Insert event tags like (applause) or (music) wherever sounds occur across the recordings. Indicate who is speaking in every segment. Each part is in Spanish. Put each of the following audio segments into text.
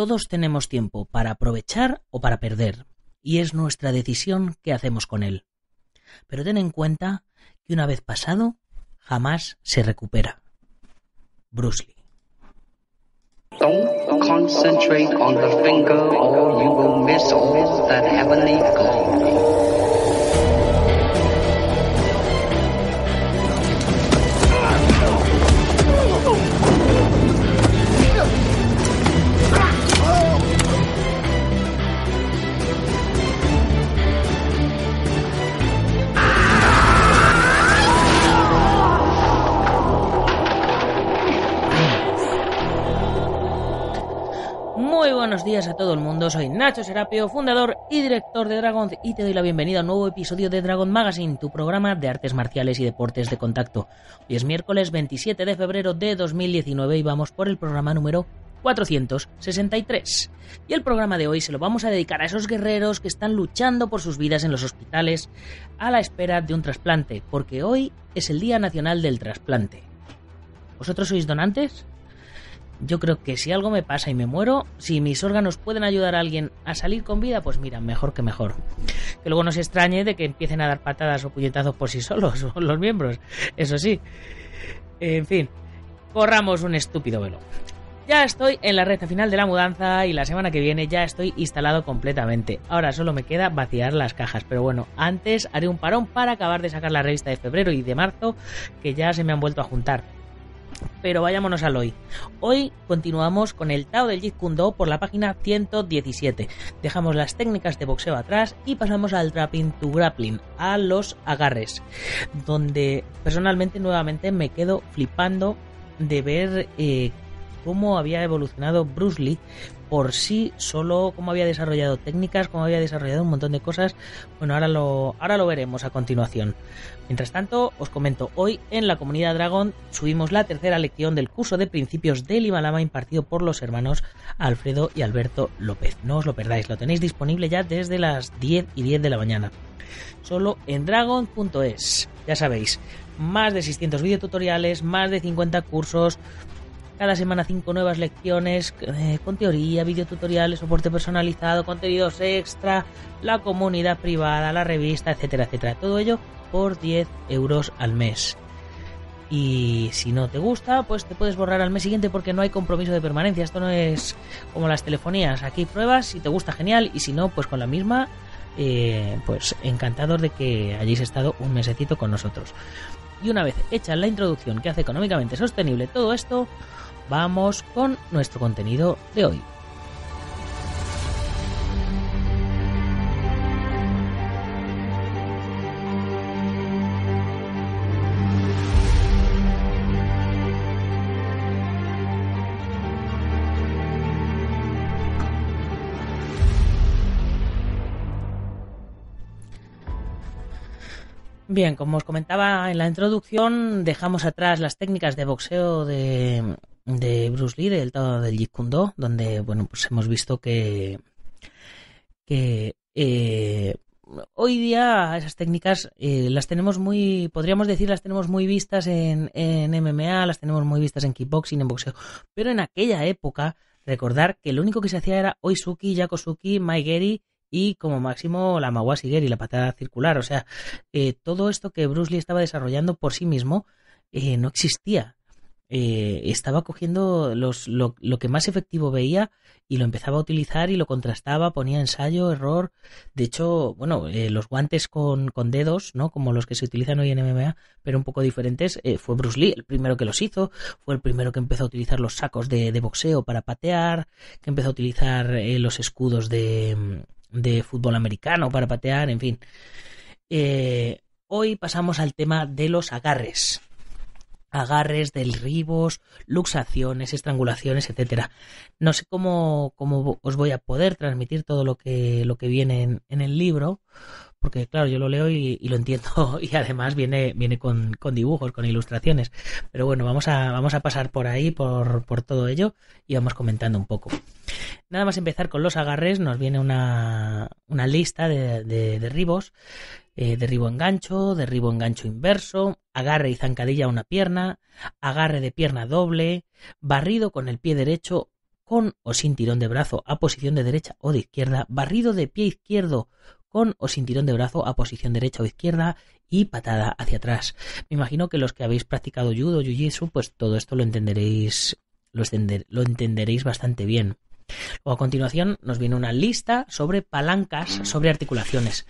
Speaker 1: Todos tenemos tiempo para aprovechar o para perder, y es nuestra decisión qué hacemos con él. Pero ten en cuenta que una vez pasado, jamás se recupera. Bruce Lee. a todo el mundo, soy Nacho Serapio, fundador y director de Dragon, y te doy la bienvenida a un nuevo episodio de Dragon Magazine, tu programa de artes marciales y deportes de contacto. Hoy es miércoles 27 de febrero de 2019 y vamos por el programa número 463. Y el programa de hoy se lo vamos a dedicar a esos guerreros que están luchando por sus vidas en los hospitales a la espera de un trasplante, porque hoy es el Día Nacional del Trasplante. ¿Vosotros sois donantes? Yo creo que si algo me pasa y me muero, si mis órganos pueden ayudar a alguien a salir con vida, pues mira, mejor que mejor. Que luego no se extrañe de que empiecen a dar patadas o puñetazos por sí solos, (laughs) los miembros. Eso sí. En fin, corramos un estúpido velo. Ya estoy en la recta final de la mudanza y la semana que viene ya estoy instalado completamente. Ahora solo me queda vaciar las cajas, pero bueno, antes haré un parón para acabar de sacar la revista de febrero y de marzo que ya se me han vuelto a juntar. Pero vayámonos al hoy. Hoy continuamos con el Tao del Jeet Kune por la página 117. Dejamos las técnicas de boxeo atrás y pasamos al trapping to grappling, a los agarres, donde personalmente nuevamente me quedo flipando de ver eh, cómo había evolucionado Bruce Lee por sí solo, cómo había desarrollado técnicas, cómo había desarrollado un montón de cosas. Bueno, ahora lo, ahora lo veremos a continuación. Mientras tanto, os comento, hoy en la comunidad Dragon subimos la tercera lección del curso de principios del Himalama impartido por los hermanos Alfredo y Alberto López. No os lo perdáis, lo tenéis disponible ya desde las 10 y 10 de la mañana. Solo en dragon.es, ya sabéis, más de 600 videotutoriales, más de 50 cursos, cada semana cinco nuevas lecciones eh, con teoría, videotutoriales, soporte personalizado, contenidos extra, la comunidad privada, la revista, etcétera, etcétera. Todo ello por 10 euros al mes. Y si no te gusta, pues te puedes borrar al mes siguiente porque no hay compromiso de permanencia. Esto no es como las telefonías. Aquí pruebas, si te gusta, genial. Y si no, pues con la misma eh, pues encantados de que hayáis estado un mesecito con nosotros. Y una vez hecha la introducción que hace económicamente sostenible todo esto, vamos con nuestro contenido de hoy. Bien, como os comentaba en la introducción, dejamos atrás las técnicas de boxeo de, de Bruce Lee, del todo del Jeet Kune donde bueno, pues hemos visto que, que eh, hoy día esas técnicas eh, las tenemos muy, podríamos decir, las tenemos muy vistas en, MMA, las tenemos muy vistas en kickboxing, en boxeo, pero en aquella época recordar que lo único que se hacía era Oizuki, Yakosuki, Maigeri y como máximo la magua Siger y la patada circular. O sea, eh, todo esto que Bruce Lee estaba desarrollando por sí mismo eh, no existía. Eh, estaba cogiendo los, lo, que más efectivo veía y lo empezaba a utilizar y lo contrastaba, ponía ensayo, error. De hecho, bueno, los guantes con, dedos, ¿no? Como los que se utilizan hoy en MMA, pero un poco diferentes, fue Bruce Lee el primero que los hizo, fue el primero que empezó a utilizar los sacos de boxeo para patear, que empezó a utilizar los escudos de de fútbol americano para patear, en fin. Eh, hoy pasamos al tema de los agarres. Agarres, derribos, luxaciones, estrangulaciones, etcétera. No sé cómo, cómo, os voy a poder transmitir todo lo que, lo que viene en el libro, porque claro, yo lo leo y, lo entiendo (laughs) y además viene, viene con, dibujos, con ilustraciones. Pero bueno, vamos a, vamos a pasar por ahí, por, por todo ello y vamos comentando un poco. Nada más empezar con los agarres, nos viene una, lista de, derribos. Eh, derribo engancho gancho, derribo engancho gancho inverso, agarre y zancadilla a una pierna, agarre de pierna doble, barrido con el pie derecho con o sin tirón de brazo a posición de derecha o de izquierda, barrido de pie izquierdo con o sin tirón de brazo a posición derecha o izquierda y patada hacia atrás. Me imagino que los que habéis practicado judo, jiu-jitsu, pues todo esto lo entenderéis, lo, lo entenderéis bastante bien. Luego a continuación nos viene una lista sobre palancas sobre articulaciones.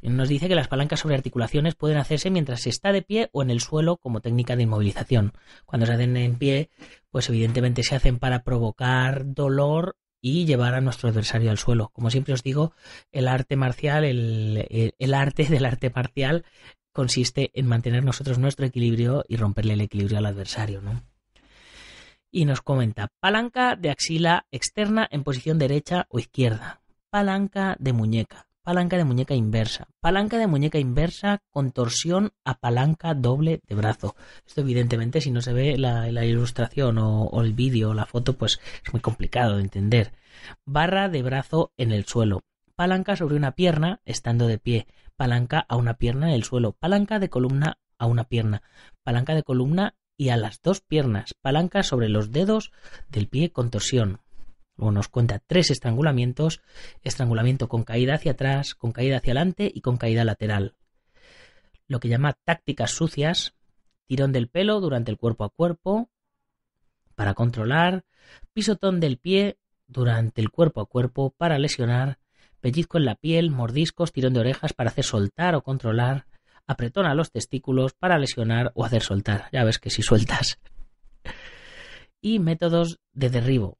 Speaker 1: Nos dice que las palancas sobre articulaciones pueden hacerse mientras se está de pie o en el suelo como técnica de inmovilización. Cuando se hacen en pie, pues evidentemente se hacen para provocar dolor y llevar a nuestro adversario al suelo. Como siempre os digo, el arte marcial, el, arte (laughs) del arte marcial consiste en mantener nosotros nuestro equilibrio y romperle el equilibrio al adversario, ¿no? Y nos comenta, palanca de axila externa en posición derecha o izquierda, palanca de muñeca, palanca de muñeca inversa, palanca de muñeca inversa contorsión a palanca doble de brazo. Esto evidentemente si no se ve la, ilustración o, o el vídeo o la foto pues es muy complicado de entender. Barra de brazo en el suelo, palanca sobre una pierna estando de pie, palanca a una pierna en el suelo, palanca de columna a una pierna, palanca de columna y a las dos piernas, palanca sobre los dedos del pie con Luego nos cuenta tres estrangulamientos, estrangulamiento con caída hacia atrás, con caída hacia adelante y con caída lateral. Lo que llama tácticas sucias, tirón del pelo durante el cuerpo a cuerpo, para controlar, pisotón del pie durante el cuerpo a cuerpo para lesionar, pellizco en la piel, mordiscos, tirón de orejas para hacer soltar o controlar, apretón a los testículos para lesionar o hacer soltar. Ya ves que si sueltas. Y métodos de derribo,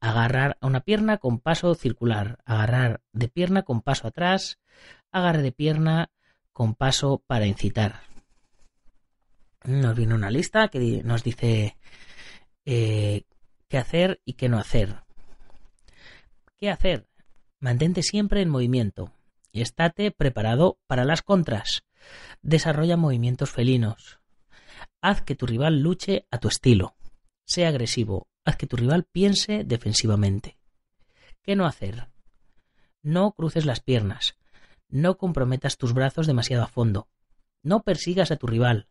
Speaker 1: agarrar a una pierna con paso circular, agarrar de pierna con paso atrás, agarre de pierna con paso para incitar. Nos viene una lista que nos dice eh, qué hacer y qué no hacer. ¿Qué hacer? Mantente siempre en movimiento. y Estate preparado para las contras. Desarrolla movimientos felinos. Haz que tu rival luche a tu estilo. Sea agresivo, haz que tu rival piense defensivamente. ¿Qué no hacer? No cruces las piernas, no comprometas tus brazos demasiado a fondo, no persigas a tu rival,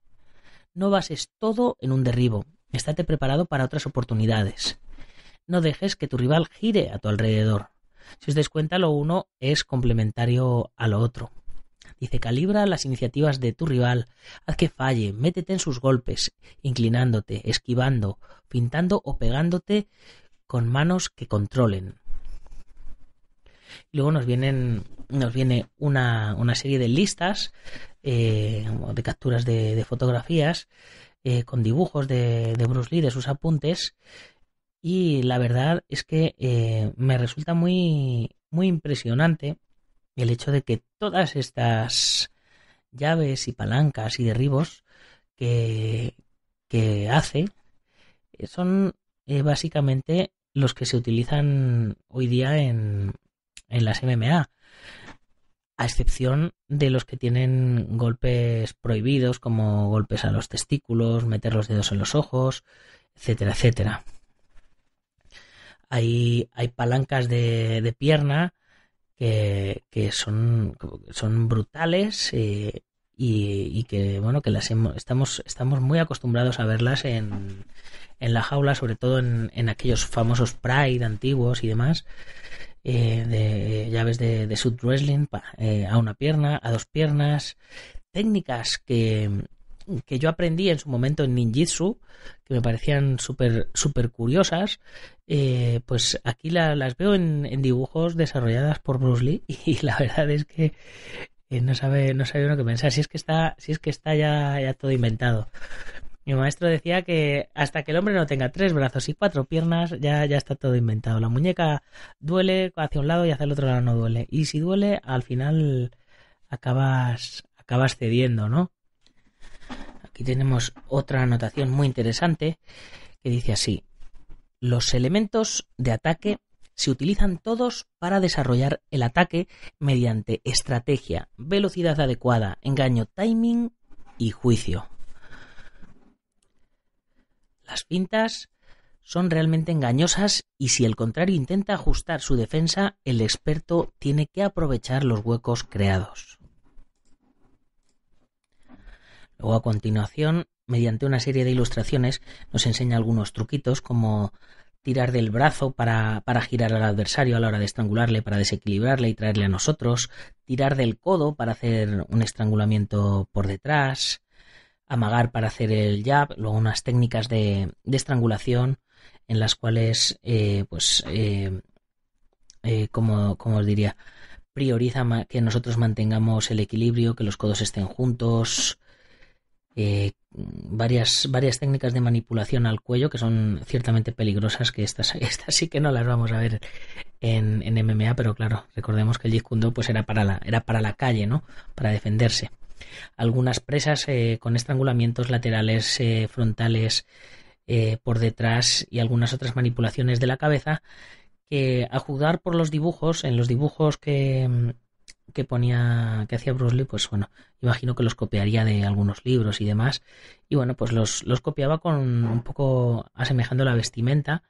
Speaker 1: no bases todo en un derribo, estate preparado para otras oportunidades. No dejes que tu rival gire a tu alrededor. Si os dais cuenta, lo uno es complementario a lo otro. Dice, calibra las iniciativas de tu rival, haz que falle, métete en sus golpes, inclinándote, esquivando, pintando o pegándote con manos que controlen. Luego nos vienen, nos viene una, serie de listas eh, de capturas de, fotografías eh, con dibujos de, Bruce Lee, de sus apuntes. Y la verdad es que eh, me resulta muy, muy impresionante el hecho de que todas estas llaves y palancas y derribos que, hace eh, son eh, básicamente los que se utilizan hoy día en, en las MMA, a excepción de los que tienen golpes prohibidos como golpes a los testículos, meter los dedos en los ojos, etcétera, etcétera. Hay, hay palancas de, de pierna que, son, son brutales eh, y, que bueno que las estamos, estamos muy acostumbrados a verlas en, en la jaula, sobre todo en, aquellos famosos Pride antiguos y demás, eh, de eh, llaves de, de Sud a una pierna, a dos piernas, técnicas que, que yo aprendí en su momento en ninjitsu, que me parecían súper super curiosas, eh, pues aquí las veo en, dibujos desarrolladas por Bruce Lee (laughs) y la verdad es que eh, no sabe no sabe uno qué pensar, si es que está si es que está ya, ya todo inventado. Mi maestro decía que hasta que el hombre no tenga tres brazos y cuatro piernas, ya, ya está todo inventado. La muñeca duele hacia un lado y hacia el otro lado no duele. Y si duele, al final acabas, acabas cediendo, ¿no? Aquí tenemos otra anotación muy interesante que dice así. Los elementos de ataque se utilizan todos para desarrollar el ataque mediante estrategia, velocidad adecuada, engaño, timing y juicio. Las pintas son realmente engañosas y si el contrario intenta ajustar su defensa, el experto tiene que aprovechar los huecos creados. Luego a continuación, mediante una serie de ilustraciones, nos enseña algunos truquitos como tirar del brazo para, para, girar al adversario a la hora de estrangularle, para desequilibrarle y traerle a nosotros, tirar del codo para hacer un estrangulamiento por detrás, amagar para hacer el jab, luego unas técnicas de, de estrangulación en las cuales, eh, pues, eh, eh, como, como os diría, prioriza que nosotros mantengamos el equilibrio, que los codos estén juntos, eh, varias, varias técnicas de manipulación al cuello que son ciertamente peligrosas, que estas, (laughs) sí que no las vamos a ver en, en MMA, pero claro, recordemos que el Jeet pues era, para la, era para la calle, ¿no? Para defenderse. Algunas presas eh, con estrangulamientos laterales, eh, frontales, por detrás y algunas otras manipulaciones de la cabeza que a jugar por los dibujos, en los dibujos que, que ponía, que hacía Bruce Lee, pues bueno, imagino que los copiaría de algunos libros y demás. Y bueno, pues los, los copiaba con un poco asemejando la vestimenta.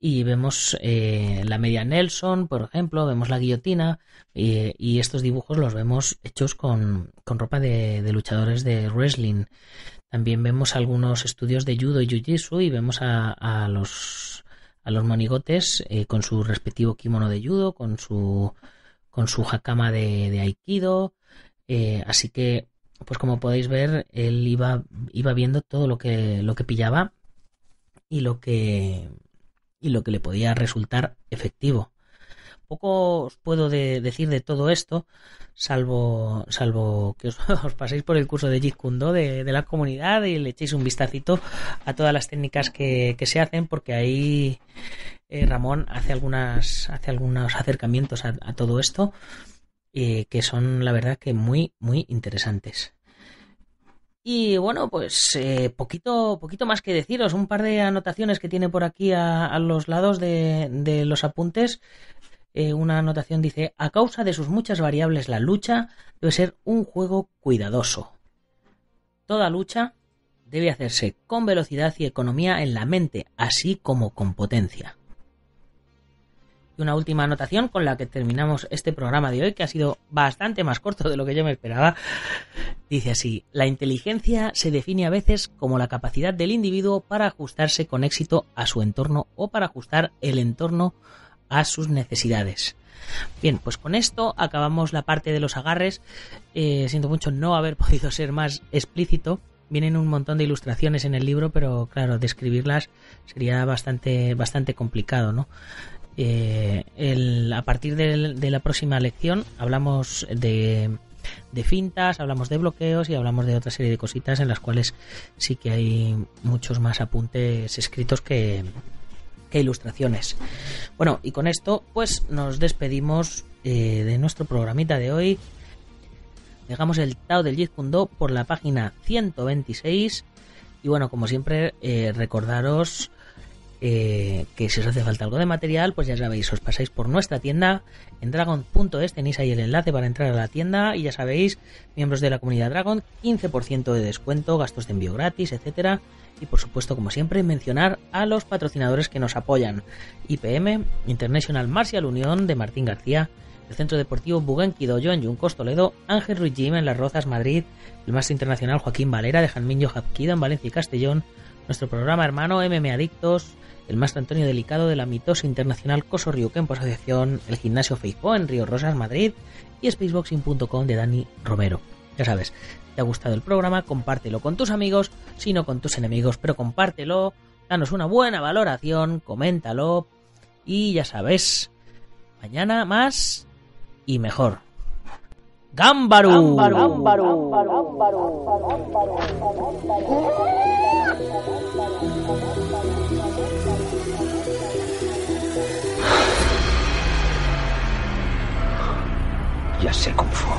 Speaker 1: Y vemos eh, la media Nelson, por ejemplo, vemos la guillotina y estos dibujos los vemos hechos con, con ropa de, luchadores de wrestling. También vemos algunos estudios de judo y jiu-jitsu y vemos a, a, los, a los monigotes eh, con su respectivo kimono de judo, con su con su jacama de, aikido. Eh, así que, pues como podéis ver, él iba, iba viendo todo lo que, lo que pillaba y lo que, y lo que le podía resultar efectivo. Poco os puedo decir de todo esto, salvo, salvo que os, (laughs) paséis por el curso de Jeet de, de, la comunidad y le echéis un vistacito a todas las técnicas que, se hacen, porque ahí eh, Ramón hace, algunas, hace algunos acercamientos a, todo esto que son, la verdad, que muy, muy interesantes. Y bueno, pues eh, poquito, poquito más que deciros, un par de anotaciones que tiene por aquí a, a los lados de, de, los apuntes eh, una anotación dice, a causa de sus muchas variables la lucha debe ser un juego cuidadoso. Toda lucha debe hacerse con velocidad y economía en la mente, así como con potencia. Y una última anotación con la que terminamos este programa de hoy, que ha sido bastante más corto de lo que yo me esperaba. Dice así, la inteligencia se define a veces como la capacidad del individuo para ajustarse con éxito a su entorno o para ajustar el entorno a sus necesidades. Bien, pues con esto acabamos la parte de los agarres. Eh, siento mucho no haber (laughs) podido ser más explícito. Vienen un montón de ilustraciones en el libro, pero claro, describirlas sería bastante, bastante complicado, ¿no? Eh, a partir de, la próxima lección hablamos de, de fintas, hablamos de bloqueos y hablamos de otra serie de cositas en las cuales sí que hay muchos más apuntes escritos que, e ilustraciones. Bueno, y con esto pues nos despedimos eh, de nuestro programita de hoy. Dejamos el Tao del Jeet por la página 126. Y bueno, como siempre, eh, recordaros eh, que si os hace falta algo de material, pues ya sabéis, os pasáis por nuestra tienda en dragon.es, tenéis ahí el enlace para entrar a la tienda y ya sabéis, miembros de la comunidad Dragon, 15% de descuento, gastos de envío gratis, etcétera, y por supuesto, como siempre, mencionar a los patrocinadores que nos apoyan. IPM, International Marcial Union de Martín García, el Centro Deportivo Kidoyo en Yuncos, Toledo, Ángel Ruiz Jim en Las Rozas, Madrid, el Máster Internacional Joaquín Valera de Janminho Japquido en Valencia y Castellón, nuestro programa hermano MM Adictos, el Maestro Antonio Delicado de la Mitosa Internacional Coso Río Asociación, el Gimnasio Feijó en Río Rosas, Madrid y Spaceboxing.com de Dani Romero. Ya sabes, te ha gustado el programa, compártelo con tus amigos, si no con tus enemigos, pero compártelo, danos una buena valoración, coméntalo y ya sabes, mañana más y mejor. ¡Gámbaro! Ya sé cómo fue.